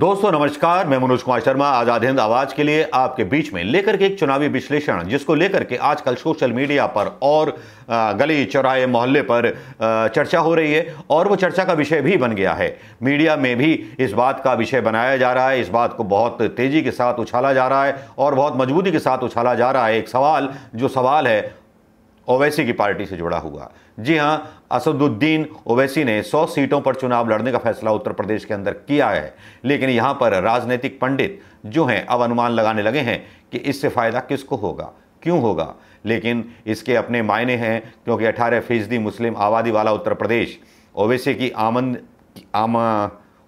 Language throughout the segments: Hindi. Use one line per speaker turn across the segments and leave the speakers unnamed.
दोस्तों नमस्कार मैं मनोज कुमार शर्मा आजाद हिंद आवाज के लिए आपके बीच में लेकर के एक चुनावी विश्लेषण जिसको लेकर के आजकल सोशल मीडिया पर और गली चौराहे मोहल्ले पर चर्चा हो रही है और वो चर्चा का विषय भी बन गया है मीडिया में भी इस बात का विषय बनाया जा रहा है इस बात को बहुत तेजी के साथ उछाला जा रहा है और बहुत मजबूती के साथ उछाला जा रहा है एक सवाल जो सवाल है ओवैसी की पार्टी से जुड़ा हुआ जी हाँ असदुद्दीन ओवैसी ने 100 सीटों पर चुनाव लड़ने का फैसला उत्तर प्रदेश के अंदर किया है लेकिन यहाँ पर राजनीतिक पंडित जो हैं अब अनुमान लगाने लगे हैं कि इससे फ़ायदा किसको होगा क्यों होगा लेकिन इसके अपने मायने हैं क्योंकि अठारह फीसदी मुस्लिम आबादी वाला उत्तर प्रदेश ओवैसी की आमन आम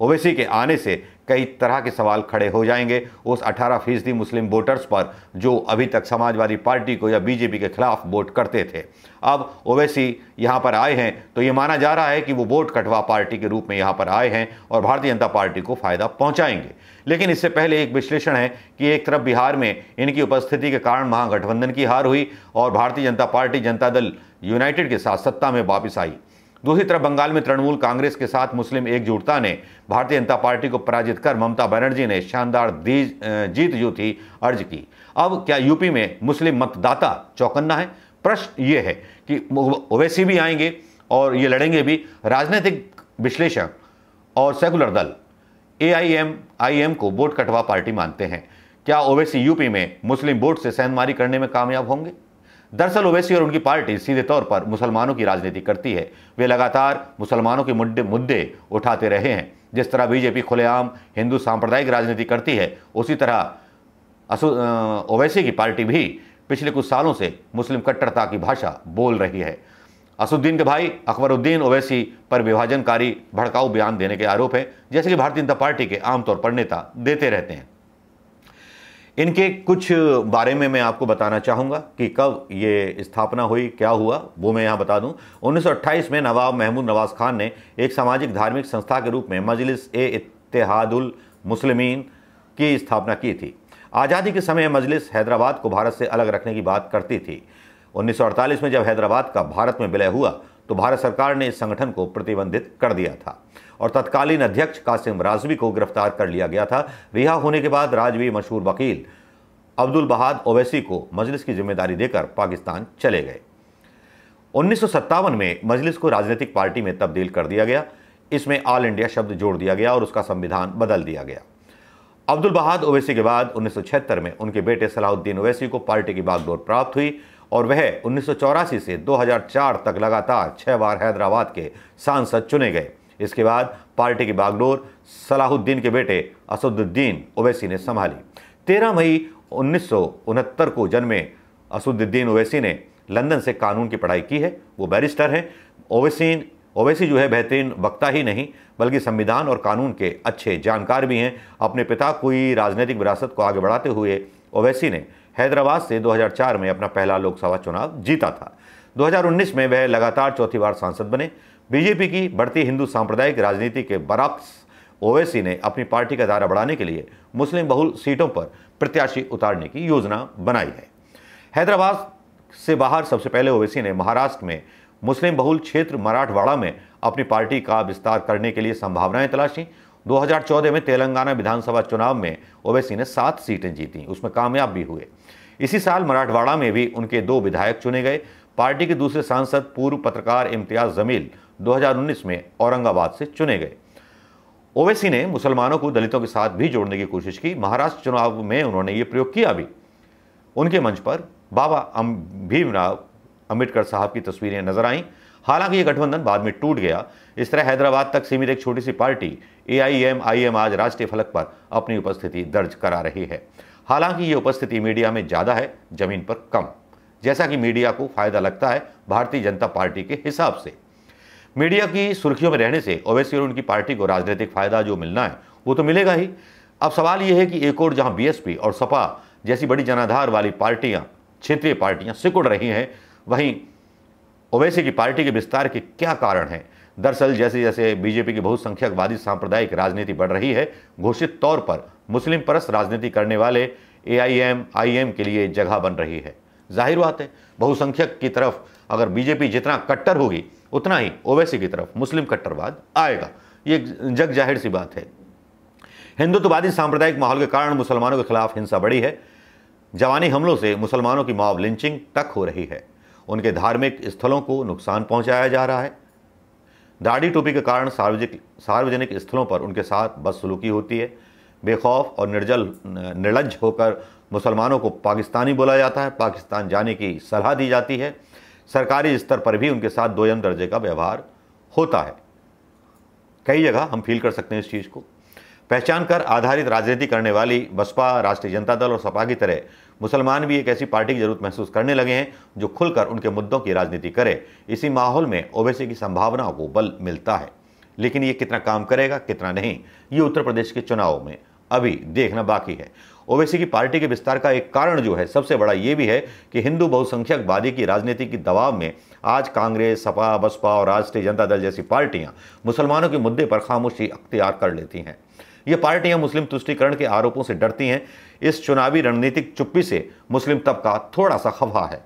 ओवैसी के आने से कई तरह के सवाल खड़े हो जाएंगे उस अठारह फीसदी मुस्लिम वोटर्स पर जो अभी तक समाजवादी पार्टी को या बीजेपी के खिलाफ वोट करते थे अब ओवैसी यहाँ पर आए हैं तो ये माना जा रहा है कि वो वोट कटवा पार्टी के रूप में यहाँ पर आए हैं और भारतीय जनता पार्टी को फायदा पहुँचाएंगे लेकिन इससे पहले एक विश्लेषण है कि एक तरफ बिहार में इनकी उपस्थिति के कारण महागठबंधन की हार हुई और भारतीय जनता पार्टी जनता दल यूनाइटेड के साथ सत्ता में वापिस आई दूसरी तरफ बंगाल में तृणमूल कांग्रेस के साथ मुस्लिम एकजुटता ने भारतीय जनता पार्टी को पराजित कर ममता बनर्जी ने शानदार जीत जो थी अर्ज की अब क्या यूपी में मुस्लिम मतदाता चौकन्ना है प्रश्न ये है कि ओवैसी भी आएंगे और ये लड़ेंगे भी राजनीतिक विश्लेषक और सेकुलर दल ए आई को वोट कटवा पार्टी मानते हैं क्या ओवैसी यूपी में मुस्लिम वोट से सहनमारी करने में कामयाब होंगे दरअसल ओवैसी और उनकी पार्टी सीधे तौर पर मुसलमानों की राजनीति करती है वे लगातार मुसलमानों के मुद्दे मुद्दे उठाते रहे हैं जिस तरह बीजेपी खुलेआम हिंदू सांप्रदायिक राजनीति करती है उसी तरह ओवैसी की पार्टी भी पिछले कुछ सालों से मुस्लिम कट्टरता की भाषा बोल रही है असुद्दीन के भाई अकबरुद्दीन ओवैसी पर विभाजनकारी भड़काऊ बयान देने के आरोप हैं जैसे कि भारतीय जनता पार्टी के आमतौर पर नेता देते रहते हैं इनके कुछ बारे में मैं आपको बताना चाहूँगा कि कब ये स्थापना हुई क्या हुआ वो मैं यहाँ बता दूँ 1928 में नवाब महमूद नवाज खान ने एक सामाजिक धार्मिक संस्था के रूप में मजलिस ए इतिहादुल मुस्लिमीन की स्थापना की थी आज़ादी के समय मजलिस हैदराबाद को भारत से अलग रखने की बात करती थी 1948 में जब हैदराबाद का भारत में विलय हुआ तो भारत सरकार ने इस संगठन को प्रतिबंधित कर दिया था और तत्कालीन अध्यक्ष कासिम राजवी को गिरफ्तार कर लिया गया था रिहा होने के बाद राजवी मशहूर वकील अब्दुल बहाद ओवैसी को मजलिस की जिम्मेदारी देकर पाकिस्तान चले गए उन्नीस में मजलिस को राजनीतिक पार्टी में तब्दील कर दिया गया इसमें ऑल इंडिया शब्द जोड़ दिया गया और उसका संविधान बदल दिया गया अब्दुल बहाद ओवैसी के बाद उन्नीस में उनके बेटे सलाहुद्दीन ओवैसी को पार्टी की बागडोर प्राप्त हुई और वह उन्नीस से 2004 तक लगातार छः बार हैदराबाद के सांसद चुने गए इसके बाद पार्टी की बागडोर सलाहुद्दीन के बेटे असदुद्दीन ओवैसी ने संभाली 13 मई उन्नीस को जन्मे असदुद्दीन ओवैसी ने लंदन से कानून की पढ़ाई की है वो बैरिस्टर हैं ओवैसी ओवैसी जो है बेहतरीन वक्ता ही नहीं बल्कि संविधान और कानून के अच्छे जानकार भी हैं अपने पिता कोई राजनीतिक विरासत को आगे बढ़ाते हुए ओवैसी ने हैदराबाद से 2004 में अपना पहला लोकसभा चुनाव जीता था 2019 में वह लगातार चौथी बार सांसद बने बीजेपी की बढ़ती हिंदू सांप्रदायिक राजनीति के बराक्स ओवैसी ने अपनी पार्टी का दायरा बढ़ाने के लिए मुस्लिम बहुल सीटों पर प्रत्याशी उतारने की योजना बनाई है हैदराबाद से बाहर सबसे पहले ओवैसी ने महाराष्ट्र में मुस्लिम बहुल क्षेत्र मराठवाड़ा में अपनी पार्टी का विस्तार करने के लिए संभावनाएं तलाशी 2014 में तेलंगाना विधानसभा चुनाव में ओवैसी ने सात सीटें जीती उसमें कामयाब भी हुए इसी साल मराठवाड़ा में भी उनके दो विधायक चुने गए पार्टी के दूसरे सांसद पूर्व पत्रकार इम्तियाज जमील 2019 में औरंगाबाद से चुने गए ओवैसी ने मुसलमानों को दलितों के साथ भी जोड़ने की कोशिश की महाराष्ट्र चुनाव में उन्होंने ये प्रयोग किया भी उनके मंच पर बाबा भीमराव अम्बेडकर साहब की तस्वीरें नजर आईं हालांकि ये गठबंधन बाद में टूट गया इस तरह हैदराबाद तक सीमित एक छोटी सी पार्टी एआईएमआईएम आज राष्ट्रीय फलक पर अपनी उपस्थिति दर्ज करा रही है हालांकि ये उपस्थिति मीडिया में ज़्यादा है जमीन पर कम जैसा कि मीडिया को फायदा लगता है भारतीय जनता पार्टी के हिसाब से मीडिया की सुर्खियों में रहने से ओवैसी और उनकी पार्टी को राजनीतिक फायदा जो मिलना है वो तो मिलेगा ही अब सवाल यह है कि एक और जहां बीएसपी और सपा जैसी बड़ी जनाधार वाली पार्टियां क्षेत्रीय पार्टियां सिकुड़ रही हैं वहीं ओवैसी की पार्टी के विस्तार के क्या कारण हैं दरअसल जैसे जैसे बीजेपी की बहुसंख्यकवादी सांप्रदायिक राजनीति बढ़ रही है घोषित तौर पर मुस्लिम परस राजनीति करने वाले एआईएम आईएम के लिए जगह बन रही है जाहिर बात है बहुसंख्यक की तरफ अगर बीजेपी जितना कट्टर होगी उतना ही ओवैसी की तरफ मुस्लिम कट्टरवाद आएगा ये जग जाहिर सी बात है हिंदुत्ववादी सांप्रदायिक माहौल के कारण मुसलमानों के खिलाफ हिंसा बढ़ी है जवानी हमलों से मुसलमानों की मॉब लिंचिंग तक हो रही है उनके धार्मिक स्थलों को नुकसान पहुंचाया जा रहा है दाढ़ी टोपी के कारण सार्वजनिक सार्वजनिक स्थलों पर उनके साथ बदसलूकी होती है बेखौफ और निर्जल निर्लज होकर मुसलमानों को पाकिस्तानी बोला जाता है पाकिस्तान जाने की सलाह दी जाती है सरकारी स्तर पर भी उनके साथ दोयम दर्जे का व्यवहार होता है कई जगह हम फील कर सकते हैं इस चीज़ को पहचान कर आधारित राजनीति करने वाली बसपा राष्ट्रीय जनता दल और सपा की तरह मुसलमान भी एक ऐसी पार्टी की जरूरत महसूस करने लगे हैं जो खुलकर उनके मुद्दों की राजनीति करे इसी माहौल में ओवैसी की संभावनाओं को बल मिलता है लेकिन ये कितना काम करेगा कितना नहीं ये उत्तर प्रदेश के चुनाव में अभी देखना बाकी है ओवैसी की पार्टी के विस्तार का एक कारण जो है सबसे बड़ा ये भी है कि हिंदू बहुसंख्यक वादी की राजनीति की दबाव में आज कांग्रेस सपा बसपा और राष्ट्रीय जनता दल जैसी पार्टियां मुसलमानों के मुद्दे पर खामोशी अख्तियार कर लेती हैं ये पार्टियां मुस्लिम तुष्टिकरण के आरोपों से डरती हैं इस चुनावी रणनीतिक चुप्पी से मुस्लिम तबका थोड़ा सा खफा है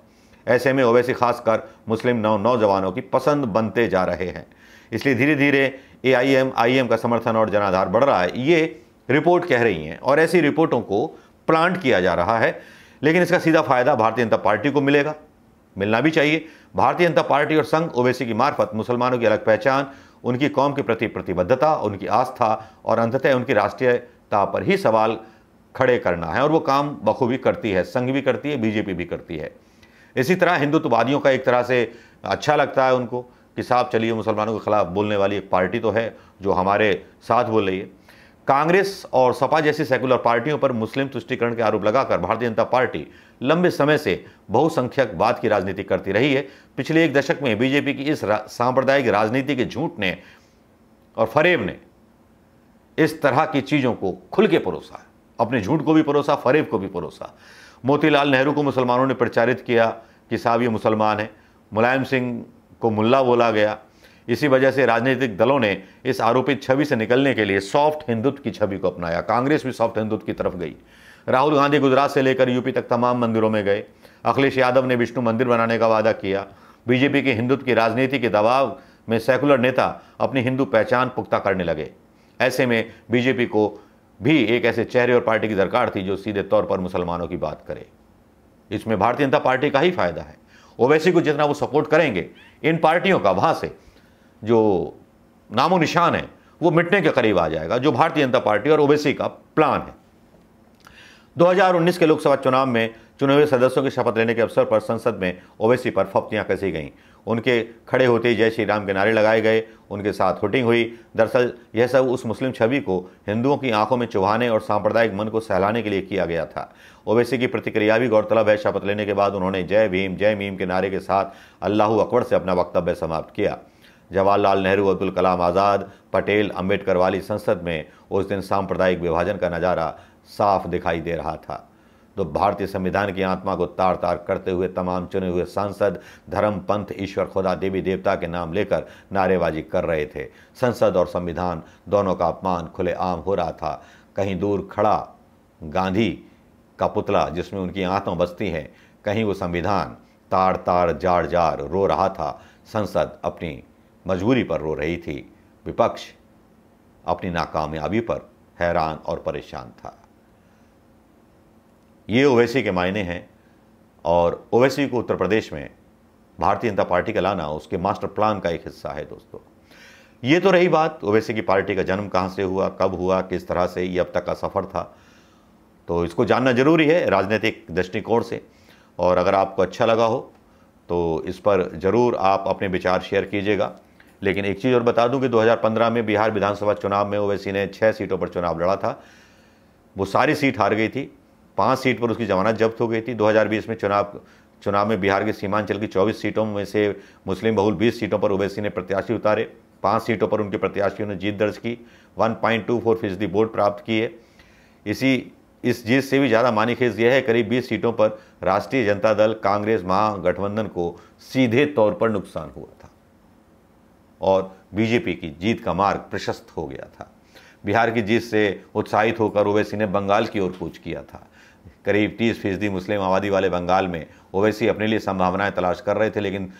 ऐसे में ओवैसी खासकर मुस्लिम नौ नौजवानों की पसंद बनते जा रहे हैं इसलिए धीरे धीरे ए आई एम आई एम का समर्थन और जनाधार बढ़ रहा है ये रिपोर्ट कह रही हैं और ऐसी रिपोर्टों को प्लांट किया जा रहा है लेकिन इसका सीधा फायदा भारतीय जनता पार्टी को मिलेगा मिलना भी चाहिए भारतीय जनता पार्टी और संघ ओवैसी की मार्फत मुसलमानों की अलग पहचान उनकी कौम के प्रति प्रतिबद्धता उनकी आस्था और अंततः उनकी राष्ट्रीयता पर ही सवाल खड़े करना है और वो काम बखूबी करती है संघ भी करती है बीजेपी भी करती है इसी तरह हिंदुत्ववादियों का एक तरह से अच्छा लगता है उनको कि साहब चलिए मुसलमानों के खिलाफ बोलने वाली एक पार्टी तो है जो हमारे साथ बोल रही है कांग्रेस और सपा जैसी सेकुलर पार्टियों पर मुस्लिम तुष्टिकरण के आरोप लगाकर भारतीय जनता पार्टी लंबे समय से बहुसंख्यक बात की राजनीति करती रही है पिछले एक दशक में बीजेपी की इस रा, सांप्रदायिक राजनीति के झूठ ने और फरेब ने इस तरह की चीज़ों को खुल के परोसा अपने झूठ को भी परोसा फरेब को भी परोसा मोतीलाल नेहरू को मुसलमानों ने प्रचारित किया कि साहब ये मुसलमान हैं मुलायम सिंह को मुल्ला बोला गया इसी वजह से राजनीतिक दलों ने इस आरोपित छवि से निकलने के लिए सॉफ्ट हिंदुत्व की छवि को अपनाया कांग्रेस भी सॉफ्ट हिंदुत्व की तरफ गई राहुल गांधी गुजरात से लेकर यूपी तक तमाम मंदिरों में गए अखिलेश यादव ने विष्णु मंदिर बनाने का वादा किया बीजेपी के हिंदुत्व की राजनीति के दबाव में सेकुलर नेता अपनी हिंदू पहचान पुख्ता करने लगे ऐसे में बीजेपी को भी एक ऐसे चेहरे और पार्टी की दरकार थी जो सीधे तौर पर मुसलमानों की बात करे इसमें भारतीय जनता पार्टी का ही फायदा है ओवैसी को जितना वो सपोर्ट करेंगे इन पार्टियों का वहाँ से जो नामो निशान है वो मिटने के करीब आ जाएगा जो भारतीय जनता पार्टी और ओवैसी का प्लान है 2019 के लोकसभा चुनाव में चुने हुए सदस्यों की शपथ लेने के अवसर पर संसद में ओवैसी पर फप्तियाँ कसी गईं उनके खड़े होते ही जय श्री राम के नारे लगाए गए उनके साथ हुटिंग हुई दरअसल यह सब उस मुस्लिम छवि को हिंदुओं की आंखों में चुभाने और सांप्रदायिक मन को सहलाने के लिए किया गया था ओवैसी की प्रतिक्रिया भी गौरतलब है शपथ लेने के बाद उन्होंने जय भीम जय भीम के नारे के साथ अल्लाह अकबर से अपना वक्तव्य समाप्त किया जवाहरलाल नेहरू अब्दुल कलाम आज़ाद पटेल अम्बेडकर वाली संसद में उस दिन सांप्रदायिक विभाजन का नज़ारा साफ दिखाई दे रहा था तो भारतीय संविधान की आत्मा को तार तार करते हुए तमाम चुने हुए सांसद धर्म पंथ ईश्वर खुदा देवी देवता के नाम लेकर नारेबाजी कर रहे थे संसद और संविधान दोनों का अपमान खुलेआम हो रहा था कहीं दूर खड़ा गांधी का पुतला जिसमें उनकी आत्मा बसती हैं कहीं वो संविधान तार तार जाड़ जार रो रहा था संसद अपनी मजबूरी पर रो रही थी विपक्ष अपनी नाकामयाबी पर हैरान और परेशान था ये ओवैसी के मायने हैं और ओवैसी को उत्तर प्रदेश में भारतीय जनता पार्टी का लाना उसके मास्टर प्लान का एक हिस्सा है दोस्तों ये तो रही बात ओवैसी की पार्टी का जन्म कहाँ से हुआ कब हुआ किस तरह से ये अब तक का सफ़र था तो इसको जानना जरूरी है राजनीतिक दृष्टिकोण से और अगर आपको अच्छा लगा हो तो इस पर ज़रूर आप अपने विचार शेयर कीजिएगा लेकिन एक चीज़ और बता दूं कि 2015 में बिहार विधानसभा चुनाव में ओवैसी ने छः सीटों पर चुनाव लड़ा था वो सारी सीट हार गई थी पाँच सीट पर उसकी जमानत जब्त हो गई थी 2020 में चुनाव चुनाव में बिहार के सीमांचल की 24 सीटों में से मुस्लिम बहुल 20 सीटों पर ओवैसी ने प्रत्याशी उतारे पाँच सीटों पर उनके प्रत्याशियों ने जीत दर्ज की 1.24 फीसदी वोट प्राप्त किए इसी इस जीत से भी ज़्यादा मानी खेज यह है करीब 20 सीटों पर राष्ट्रीय जनता दल कांग्रेस महागठबंधन को सीधे तौर पर नुकसान हुआ था और बीजेपी की जीत का मार्ग प्रशस्त हो गया था बिहार की जीत से उत्साहित होकर ओवैसी ने बंगाल की ओर कूच किया था करीब तीस फीसदी मुस्लिम आबादी वाले बंगाल में ओवैसी अपने लिए संभावनाएं तलाश कर रहे थे लेकिन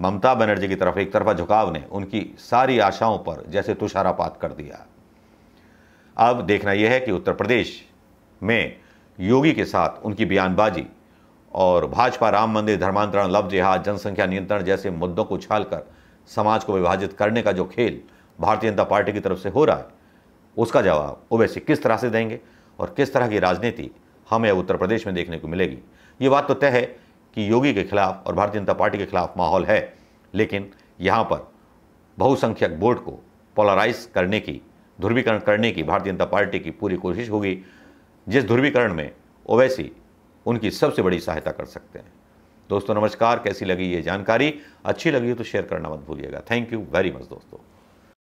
ममता बनर्जी की तरफ एक तरफा झुकाव ने उनकी सारी आशाओं पर जैसे तुषारापात कर दिया अब देखना यह है कि उत्तर प्रदेश में योगी के साथ उनकी बयानबाजी और भाजपा राम मंदिर धर्मांतरण लव जिहाद जनसंख्या नियंत्रण जैसे मुद्दों को उछालकर समाज को विभाजित करने का जो खेल भारतीय जनता पार्टी की तरफ से हो रहा है उसका जवाब ओवैसी किस तरह से देंगे और किस तरह की राजनीति हमें उत्तर प्रदेश में देखने को मिलेगी ये बात तो तय है कि योगी के खिलाफ और भारतीय जनता पार्टी के खिलाफ माहौल है लेकिन यहाँ पर बहुसंख्यक बोर्ड को पोलराइज करने की ध्रुवीकरण करने की भारतीय जनता पार्टी की पूरी कोशिश होगी जिस ध्रुवीकरण में ओवैसी उनकी सबसे बड़ी सहायता कर सकते हैं दोस्तों नमस्कार कैसी लगी ये जानकारी अच्छी लगी तो शेयर करना मत भूलिएगा थैंक यू वेरी मच दोस्तों